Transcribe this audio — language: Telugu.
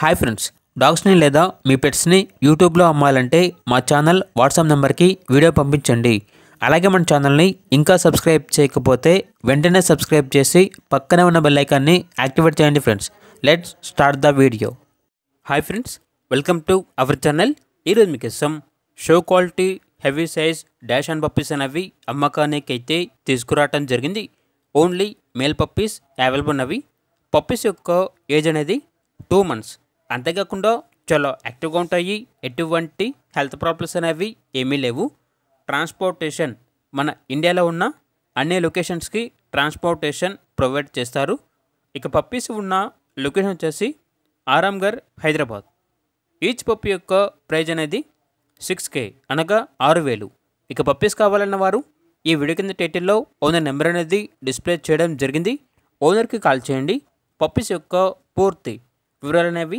హాయ్ ఫ్రెండ్స్ డాగ్స్ని లేదా మీ పెట్స్ని యూట్యూబ్లో అమ్మాలంటే మా ఛానల్ వాట్సాప్ నెంబర్కి వీడియో పంపించండి అలాగే మన ఛానల్ని ఇంకా సబ్స్క్రైబ్ చేయకపోతే వెంటనే సబ్స్క్రైబ్ చేసి పక్కనే ఉన్న బెల్లైకాన్ని యాక్టివేట్ చేయండి friends let's start the video hi friends welcome to our channel ఈరోజు మీకు ఇష్టం show quality heavy size dachshund puppies అనేవి అమ్మకానికి అయితే తీసుకురావటం జరిగింది ఓన్లీ మేల్ పప్పీస్ అవైలబుల్ అవి పప్పీస్ యొక్క ఏజ్ అనేది టూ మంత్స్ అంతేకాకుండా చాలా యాక్టివ్గా ఉంటాయి ఎటువంటి హెల్త్ ప్రాబ్లమ్స్ అనేవి ఏమీ లేవు ట్రాన్స్పోర్టేషన్ మన ఇండియాలో ఉన్న అన్ని లొకేషన్స్కి ట్రాన్స్పోర్టేషన్ ప్రొవైడ్ చేస్తారు ఇక పప్పీస్ ఉన్న లొకేషన్ వచ్చేసి ఆరాంఘర్ హైదరాబాద్ ఈచ్ పప్పి యొక్క ప్రైజ్ అనేది సిక్స్ కే అనగా ఆరు వేలు ఇక పప్పీస్ కావాలన్న వారు ఈ వీడియో కింద టైటిల్లో ఓనర్ నెంబర్ అనేది డిస్ప్లే చేయడం జరిగింది ఓనర్కి కాల్ చేయండి పప్పీస్ యొక్క పూర్తి వివరాలు అనేవి